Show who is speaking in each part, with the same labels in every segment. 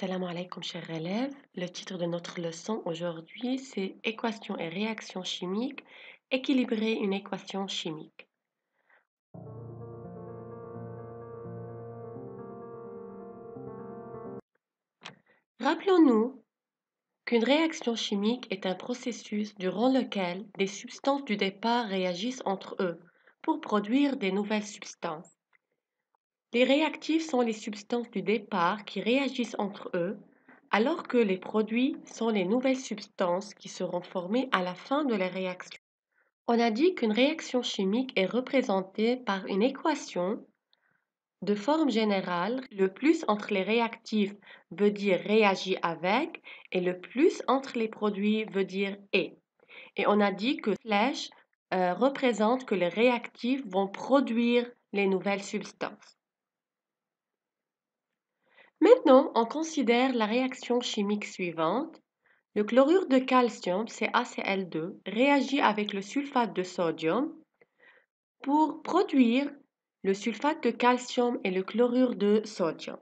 Speaker 1: Assalamu alaikum chers élèves. Le titre de notre leçon aujourd'hui c'est Équation et réactions chimiques, équilibrer une équation chimique. Rappelons-nous qu'une réaction chimique est un processus durant lequel des substances du départ réagissent entre eux pour produire des nouvelles substances. Les réactifs sont les substances du départ qui réagissent entre eux, alors que les produits sont les nouvelles substances qui seront formées à la fin de la réaction. On a dit qu'une réaction chimique est représentée par une équation de forme générale, le plus entre les réactifs veut dire réagit avec et le plus entre les produits veut dire et. Et on a dit que flèche euh, représente que les réactifs vont produire les nouvelles substances. Maintenant, on considère la réaction chimique suivante. Le chlorure de calcium, CaCl2, réagit avec le sulfate de sodium pour produire le sulfate de calcium et le chlorure de sodium.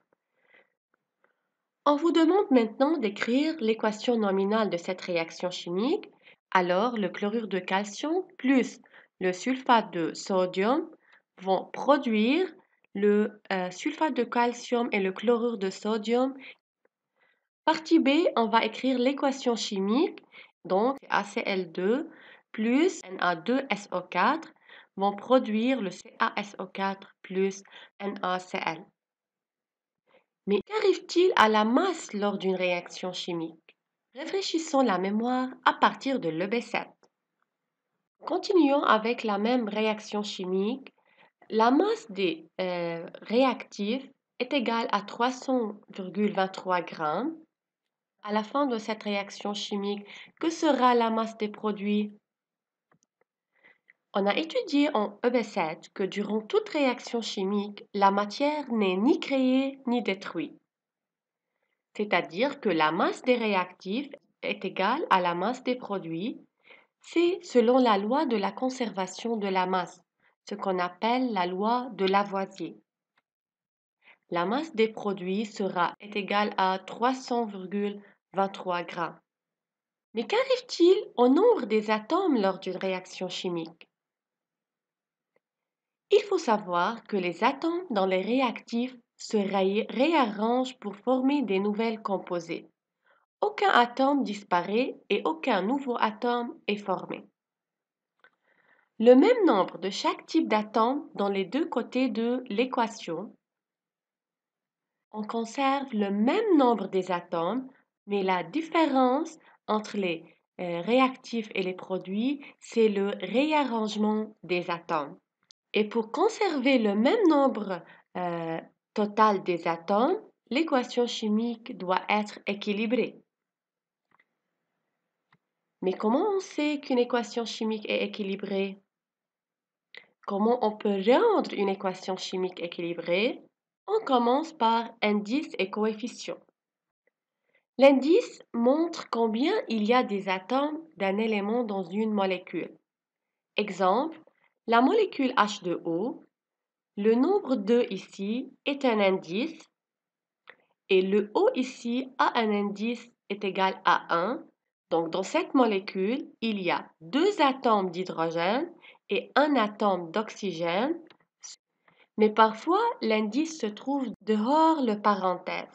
Speaker 1: On vous demande maintenant d'écrire l'équation nominale de cette réaction chimique. Alors, le chlorure de calcium plus le sulfate de sodium vont produire le euh, sulfate de calcium et le chlorure de sodium. Partie B, on va écrire l'équation chimique, donc cacl 2 plus Na2SO4 vont produire le CaSO4 plus NaCl. Mais qu'arrive-t-il à la masse lors d'une réaction chimique Réfléchissons la mémoire à partir de l'EB7. Continuons avec la même réaction chimique la masse des euh, réactifs est égale à 300,23 g. À la fin de cette réaction chimique, que sera la masse des produits On a étudié en EB7 que durant toute réaction chimique, la matière n'est ni créée ni détruite. C'est-à-dire que la masse des réactifs est égale à la masse des produits, c'est selon la loi de la conservation de la masse ce qu'on appelle la loi de Lavoisier. La masse des produits sera égale à 300,23 grammes. Mais qu'arrive-t-il au nombre des atomes lors d'une réaction chimique Il faut savoir que les atomes dans les réactifs se réarrangent pour former des nouvelles composés. Aucun atome disparaît et aucun nouveau atome est formé. Le même nombre de chaque type d'atome dans les deux côtés de l'équation. On conserve le même nombre des atomes, mais la différence entre les euh, réactifs et les produits, c'est le réarrangement des atomes. Et pour conserver le même nombre euh, total des atomes, l'équation chimique doit être équilibrée. Mais comment on sait qu'une équation chimique est équilibrée Comment on peut rendre une équation chimique équilibrée On commence par indice et coefficient. L'indice montre combien il y a des atomes d'un élément dans une molécule. Exemple, la molécule H2O, le nombre 2 ici est un indice et le O ici a un indice est égal à 1. Donc dans cette molécule, il y a deux atomes d'hydrogène et un atome d'oxygène, mais parfois l'indice se trouve dehors le parenthèse.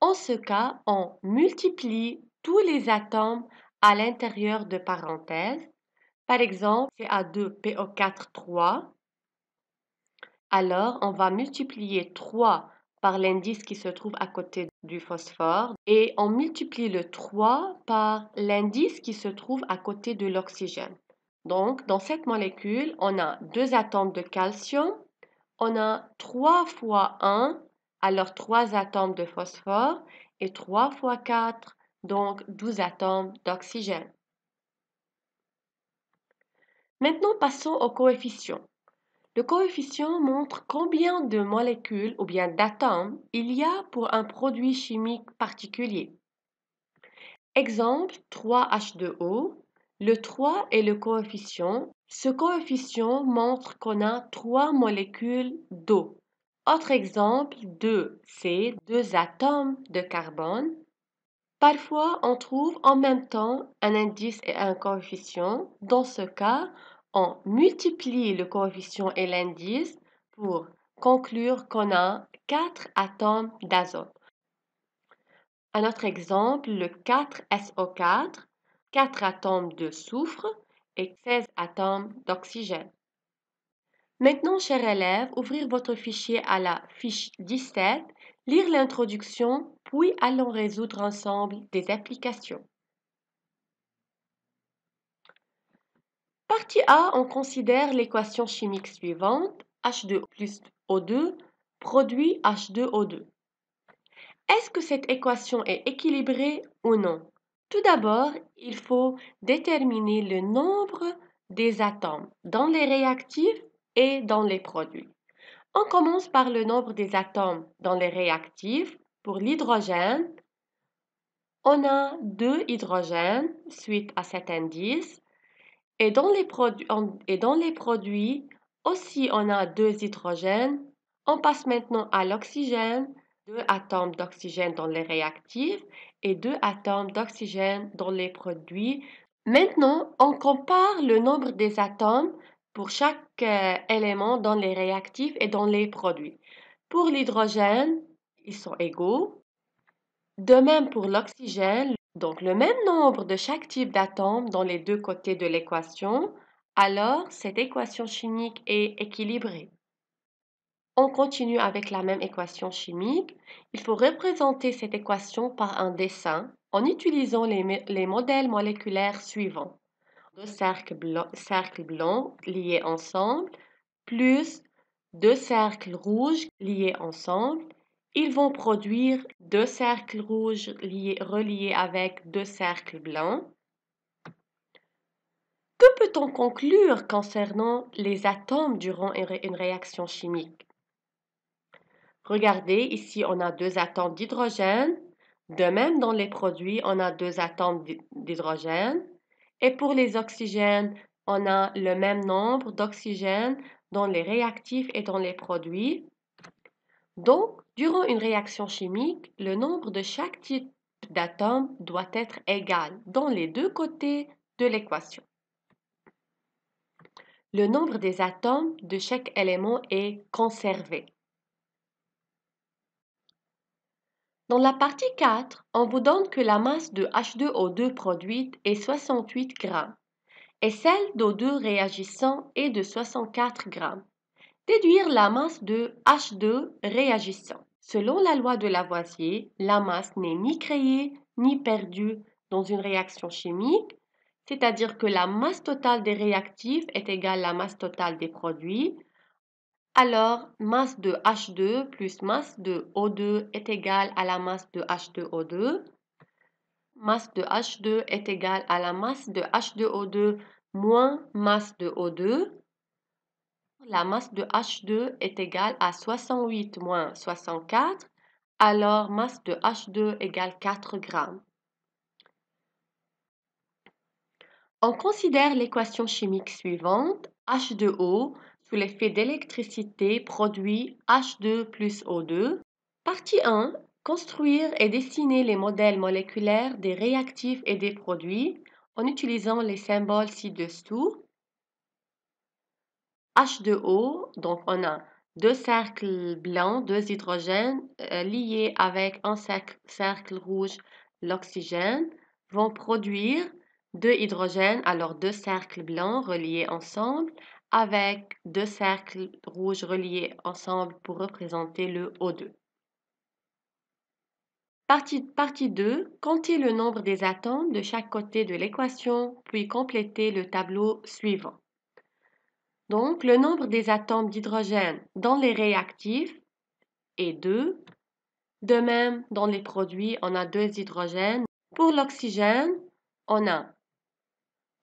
Speaker 1: En ce cas, on multiplie tous les atomes à l'intérieur de parenthèse. Par exemple, ca 2 po 4 Alors, on va multiplier 3 par l'indice qui se trouve à côté du phosphore et on multiplie le 3 par l'indice qui se trouve à côté de l'oxygène. Donc, dans cette molécule, on a deux atomes de calcium, on a 3 fois 1, alors 3 atomes de phosphore, et 3 fois 4, donc 12 atomes d'oxygène. Maintenant, passons au coefficient. Le coefficient montre combien de molécules ou bien d'atomes il y a pour un produit chimique particulier. Exemple 3H2O le 3 est le coefficient. Ce coefficient montre qu'on a 3 molécules d'eau. Autre exemple, 2, c'est 2 atomes de carbone. Parfois, on trouve en même temps un indice et un coefficient. Dans ce cas, on multiplie le coefficient et l'indice pour conclure qu'on a 4 atomes d'azote. Un autre exemple, le 4SO4. 4 atomes de soufre et 16 atomes d'oxygène. Maintenant, chers élèves, ouvrir votre fichier à la fiche 17, lire l'introduction, puis allons résoudre ensemble des applications. Partie A, on considère l'équation chimique suivante, H2 plus O2 produit H2O2. Est-ce que cette équation est équilibrée ou non tout d'abord, il faut déterminer le nombre des atomes dans les réactifs et dans les produits. On commence par le nombre des atomes dans les réactifs. Pour l'hydrogène, on a deux hydrogènes suite à cet indice. Et dans les, et dans les produits, aussi on a deux hydrogènes. On passe maintenant à l'oxygène deux atomes d'oxygène dans les réactifs et deux atomes d'oxygène dans les produits. Maintenant, on compare le nombre des atomes pour chaque euh, élément dans les réactifs et dans les produits. Pour l'hydrogène, ils sont égaux. De même pour l'oxygène, donc le même nombre de chaque type d'atome dans les deux côtés de l'équation, alors cette équation chimique est équilibrée. On continue avec la même équation chimique. Il faut représenter cette équation par un dessin en utilisant les, modèles moléculaires suivants. Deux cercles, blancs liés ensemble, plus deux cercles rouges liés ensemble. Ils vont produire deux cercles rouges reliés avec deux cercles blancs. Que peut-on conclure concernant les atomes durant une réaction chimique Regardez, ici, on a deux atomes d'hydrogène. De même, dans les produits, on a deux atomes d'hydrogène. Et pour les oxygènes, on a le même nombre d'oxygène dans les réactifs et dans les produits. Donc, durant une réaction chimique, le nombre de chaque type d'atome doit être égal dans les deux côtés de l'équation. Le nombre des atomes de chaque élément est conservé. Dans la partie 4, on vous donne que la masse de H2O2 produite est 68 g et celle d'O2 réagissant est de 64 g. Déduire la masse de H2 réagissant. Selon la loi de Lavoisier, la masse n'est ni créée ni perdue dans une réaction chimique, c'est-à-dire que la masse totale des réactifs est égale à la masse totale des produits alors, masse de H2 plus masse de O2 est égale à la masse de H2O2. Masse de H2 est égale à la masse de H2O2 moins masse de O2. La masse de H2 est égale à 68 moins 64. Alors, masse de H2 égale 4 grammes. On considère l'équation chimique suivante. H2O l'effet d'électricité produit H2 plus O2. Partie 1. Construire et dessiner les modèles moléculaires des réactifs et des produits en utilisant les symboles ci-dessous. H2O, donc on a deux cercles blancs, deux hydrogènes euh, liés avec un cercle rouge, l'oxygène, vont produire deux hydrogènes, alors deux cercles blancs reliés ensemble, avec deux cercles rouges reliés ensemble pour représenter le O2. Partie, partie 2. Comptez le nombre des atomes de chaque côté de l'équation, puis complétez le tableau suivant. Donc, le nombre des atomes d'hydrogène dans les réactifs est 2. De même, dans les produits, on a deux hydrogènes. Pour l'oxygène, on a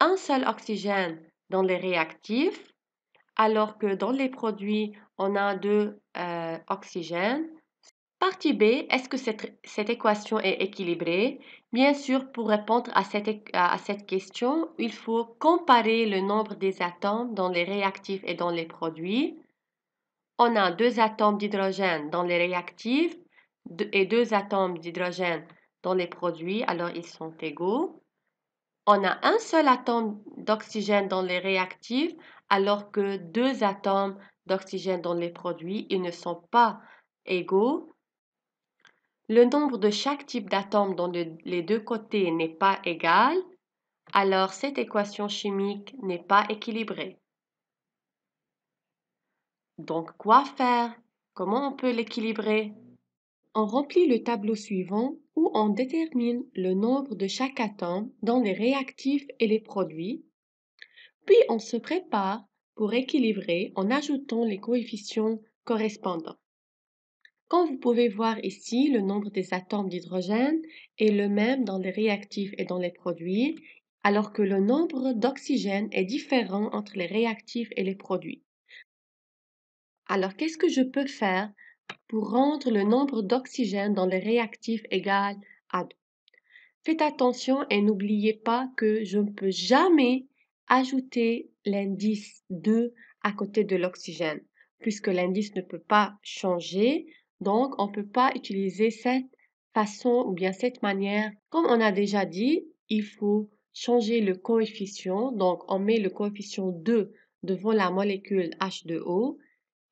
Speaker 1: un seul oxygène dans les réactifs alors que dans les produits, on a deux euh, oxygènes. oxygène. Partie B, est-ce que cette, équation est équilibrée Bien sûr, pour répondre à cette question, il faut comparer le nombre des atomes dans les réactifs et dans les produits. On a deux atomes d'hydrogène dans les réactifs et deux atomes d'hydrogène dans les produits, alors ils sont égaux on a un seul atome d'oxygène dans les réactifs alors que deux atomes d'oxygène dans les produits, ils ne sont pas égaux. Le nombre de chaque type d'atome dans les deux côtés n'est pas égal, alors cette équation chimique n'est pas équilibrée. Donc quoi faire Comment on peut l'équilibrer on remplit le tableau suivant où on détermine le nombre de chaque atome dans les réactifs et les produits, puis on se prépare pour équilibrer en ajoutant les coefficients correspondants. Comme vous pouvez voir ici, le nombre des atomes d'hydrogène est le même dans les réactifs et dans les produits, alors que le nombre d'oxygène est différent entre les réactifs et les produits. Alors, qu'est-ce que je peux faire pour rendre le nombre d'oxygène dans le réactif égal à 2. Faites attention et n'oubliez pas que je ne peux jamais ajouter l'indice 2 à côté de l'oxygène, puisque l'indice ne peut pas changer, donc on ne peut pas utiliser cette façon ou bien cette manière. Comme on a déjà dit, il faut changer le coefficient, donc on met le coefficient 2 devant la molécule H2O,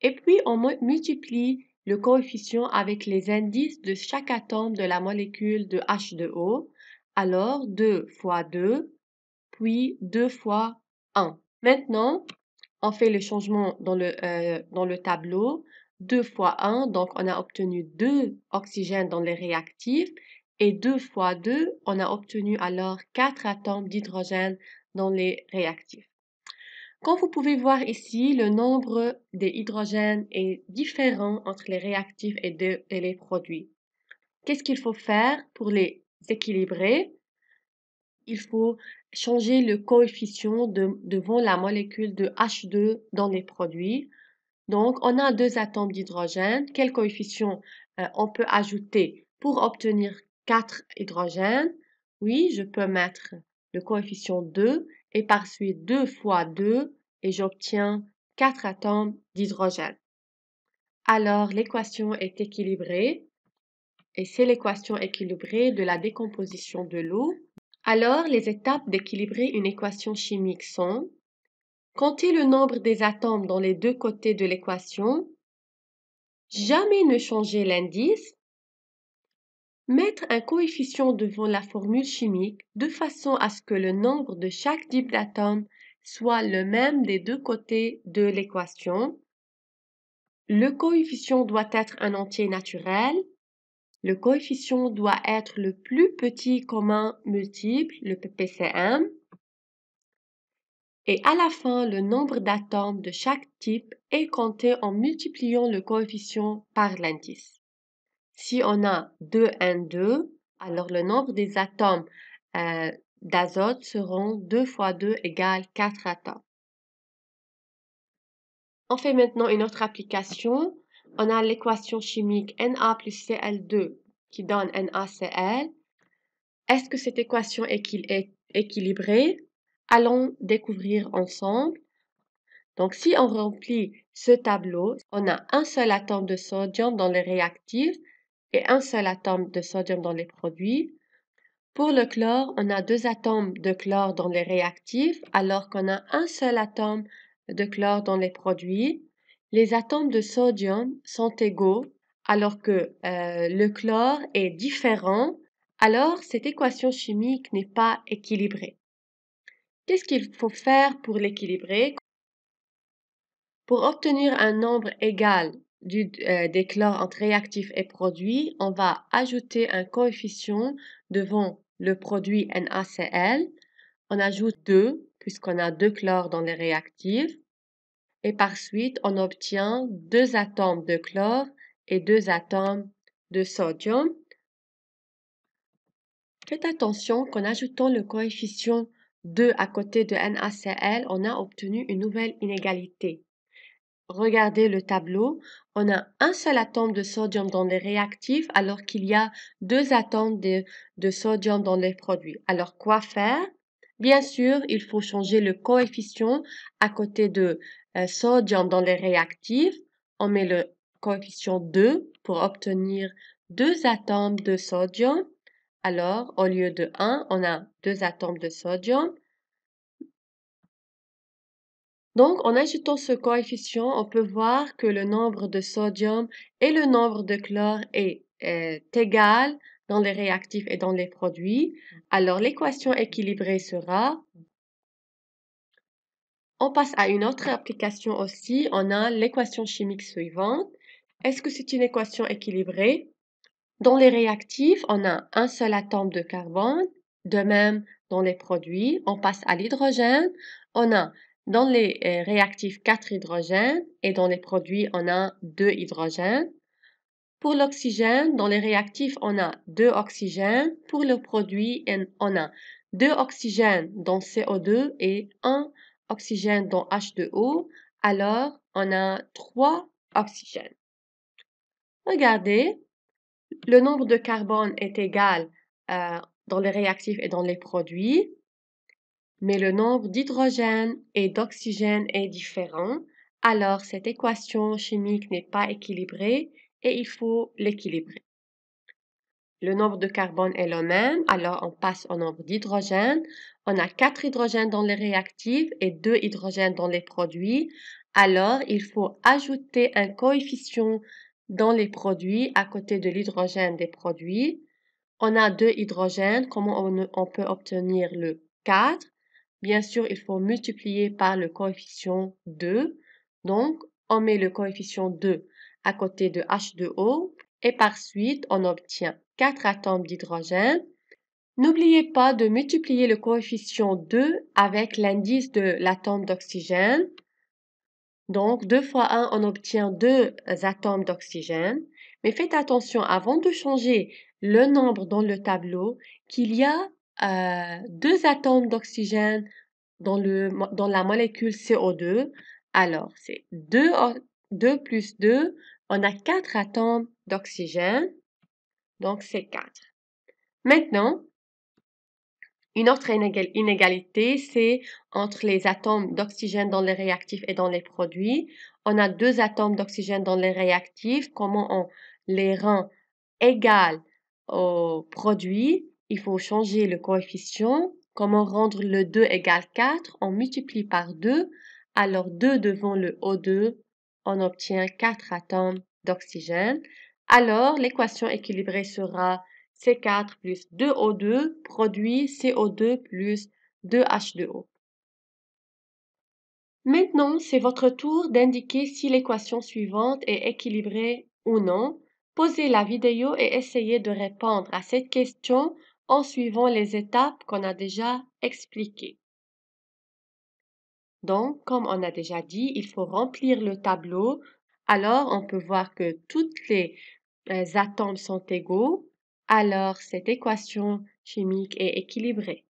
Speaker 1: et puis on multiplie le coefficient avec les indices de chaque atome de la molécule de H2O, alors 2 fois 2, puis 2 fois 1. Maintenant, on fait le changement dans le, euh, dans le tableau. 2 fois 1, donc on a obtenu 2 oxygènes dans les réactifs. Et 2 fois 2, on a obtenu alors 4 atomes d'hydrogène dans les réactifs. Comme vous pouvez voir ici, le nombre des hydrogènes est différent entre les réactifs et, les produits. Qu'est-ce qu'il faut faire pour les équilibrer Il faut changer le coefficient devant la molécule de H2 dans les produits. Donc, on a deux atomes d'hydrogène. Quel coefficient euh, on peut ajouter pour obtenir quatre hydrogènes Oui, je peux mettre le coefficient 2 est par suite 2 fois 2 et j'obtiens 4 atomes d'hydrogène. Alors l'équation est équilibrée et c'est l'équation équilibrée de la décomposition de l'eau. Alors les étapes d'équilibrer une équation chimique sont compter le nombre des atomes dans les deux côtés de l'équation, jamais ne changer l'indice Mettre un coefficient devant la formule chimique de façon à ce que le nombre de chaque type d'atome soit le même des deux côtés de l'équation. Le coefficient doit être un entier naturel. Le coefficient doit être le plus petit commun multiple, le PPCM. Et à la fin, le nombre d'atomes de chaque type est compté en multipliant le coefficient par l'indice. Si on a 2N2, alors le nombre des atomes euh, d'azote seront 2 fois 2 égale 4 atomes. On fait maintenant une autre application. On a l'équation chimique Na plus Cl2 qui donne NaCl. Est-ce que cette équation est équilibrée? Allons découvrir ensemble. Donc, si on remplit ce tableau, on a un seul atome de sodium dans le réactif et un seul atome de sodium dans les produits. Pour le chlore, on a deux atomes de chlore dans les réactifs, alors qu'on a un seul atome de chlore dans les produits. Les atomes de sodium sont égaux, alors que euh, le chlore est différent, alors cette équation chimique n'est pas équilibrée. Qu'est-ce qu'il faut faire pour l'équilibrer Pour obtenir un nombre égal du, euh, des chlores entre réactifs et produits, on va ajouter un coefficient devant le produit NaCl. On ajoute 2, puisqu'on a deux chlores dans les réactifs. Et par suite, on obtient deux atomes de chlore et deux atomes de sodium. Faites attention qu'en ajoutant le coefficient 2 à côté de NaCl, on a obtenu une nouvelle inégalité. Regardez le tableau. On a un seul atome de sodium dans les réactifs alors qu'il y a deux atomes de, sodium dans les produits. Alors quoi faire Bien sûr, il faut changer le coefficient à côté de euh, sodium dans les réactifs. On met le coefficient 2 pour obtenir deux atomes de sodium. Alors, au lieu de 1, on a deux atomes de sodium. Donc, en ajoutant ce coefficient, on peut voir que le nombre de sodium et le nombre de chlore est, égal dans les réactifs et dans les produits. Alors, l'équation équilibrée sera... On passe à une autre application aussi. On a l'équation chimique suivante. Est-ce que c'est une équation équilibrée? Dans les réactifs, on a un seul atome de carbone. De même, dans les produits, on passe à l'hydrogène. On a dans les euh, réactifs 4 hydrogènes et dans les produits, on a 2 hydrogènes. Pour l'oxygène, dans les réactifs, on a 2 oxygènes. Pour le produit, on a 2 oxygènes dans CO2 et 1 oxygène dans H2O. Alors, on a 3 oxygènes. Regardez, le nombre de carbone est égal euh, dans les réactifs et dans les produits mais le nombre d'hydrogène et d'oxygène est différent, alors cette équation chimique n'est pas équilibrée et il faut l'équilibrer. Le nombre de carbone est le même, alors on passe au nombre d'hydrogène. On a 4 hydrogènes dans les réactifs et 2 hydrogènes dans les produits. Alors, il faut ajouter un coefficient dans les produits à côté de l'hydrogène des produits. On a deux hydrogènes, comment on, peut obtenir le 4 Bien sûr, il faut multiplier par le coefficient 2. Donc, on met le coefficient 2 à côté de H2O et par suite, on obtient 4 atomes d'hydrogène. N'oubliez pas de multiplier le coefficient 2 avec l'indice de l'atome d'oxygène. Donc, 2 fois 1, on obtient 2 atomes d'oxygène. Mais faites attention, avant de changer le nombre dans le tableau, qu'il y a euh, deux atomes d'oxygène dans, la molécule CO2. Alors, c'est 2, 2 plus 2. On a 4 atomes d'oxygène. Donc, c'est 4. Maintenant, une autre inégalité, c'est entre les atomes d'oxygène dans les réactifs et dans les produits. On a deux atomes d'oxygène dans les réactifs. Comment on les rend égales aux produits il faut changer le coefficient. Comment rendre le 2 égale 4 On multiplie par 2. Alors 2 devant le O2, on obtient 4 atomes d'oxygène. Alors l'équation équilibrée sera C4 plus 2O2 produit CO2 plus 2H2O. Maintenant, c'est votre tour d'indiquer si l'équation suivante est équilibrée ou non. Posez la vidéo et essayez de répondre à cette question en suivant les étapes qu'on a déjà expliquées. Donc, comme on a déjà dit, il faut remplir le tableau. Alors, on peut voir que toutes les euh, attentes atomes sont égaux. Alors, cette équation chimique est équilibrée.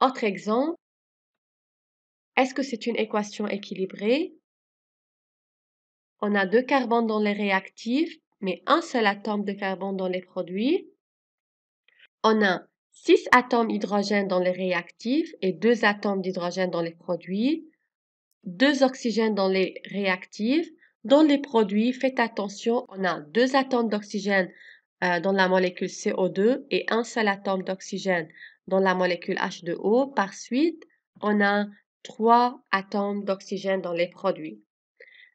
Speaker 1: Autre exemple, est-ce que c'est une équation équilibrée On a deux carbones dans les réactifs mais un seul atome de carbone dans les produits. On a 6 atomes d'hydrogène dans les réactifs et 2 atomes d'hydrogène dans les produits, 2 oxygènes dans les réactifs. Dans les produits, faites attention, on a 2 atomes d'oxygène euh, dans la molécule CO2 et un seul atome d'oxygène dans la molécule H2O. Par suite, on a 3 atomes d'oxygène dans les produits.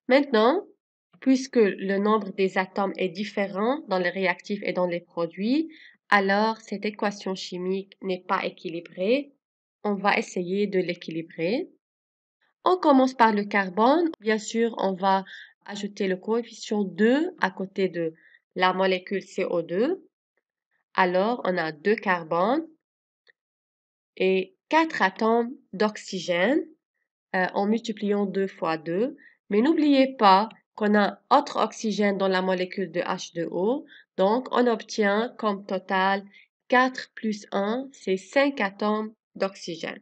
Speaker 1: Maintenant, Puisque le nombre des atomes est différent dans les réactifs et dans les produits, alors cette équation chimique n'est pas équilibrée. On va essayer de l'équilibrer. On commence par le carbone. Bien sûr, on va ajouter le coefficient 2 à côté de la molécule CO2. Alors, on a 2 carbones et 4 atomes d'oxygène euh, en multipliant 2 fois 2. Mais n'oubliez pas a autre oxygène dans la molécule de H2O. Donc, on obtient comme total 4 plus 1, c'est 5 atomes d'oxygène.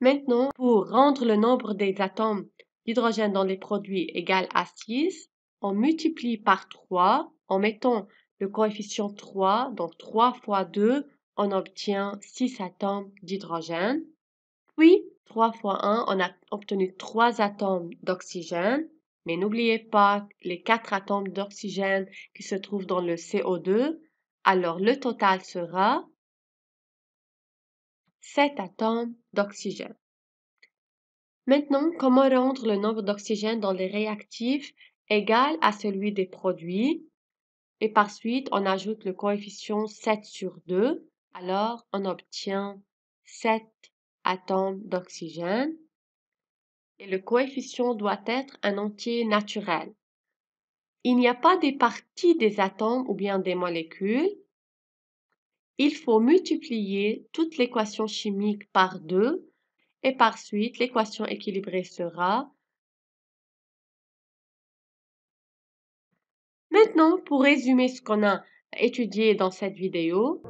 Speaker 1: Maintenant, pour rendre le nombre des atomes d'hydrogène dans les produits égal à 6, on multiplie par 3 en mettant le coefficient 3, donc 3 fois 2, on obtient 6 atomes d'hydrogène. Puis, 3 fois 1, on a obtenu 3 atomes d'oxygène. Mais n'oubliez pas les 4 atomes d'oxygène qui se trouvent dans le CO2. Alors le total sera 7 atomes d'oxygène. Maintenant, comment rendre le nombre d'oxygène dans les réactifs égal à celui des produits et par suite on ajoute le coefficient 7 sur 2, alors on obtient 7 atomes d'oxygène. Et le coefficient doit être un entier naturel. Il n'y a pas des parties des atomes ou bien des molécules. Il faut multiplier toute l'équation chimique par deux et par suite l'équation équilibrée sera Maintenant, pour résumer ce qu'on a étudié dans cette vidéo,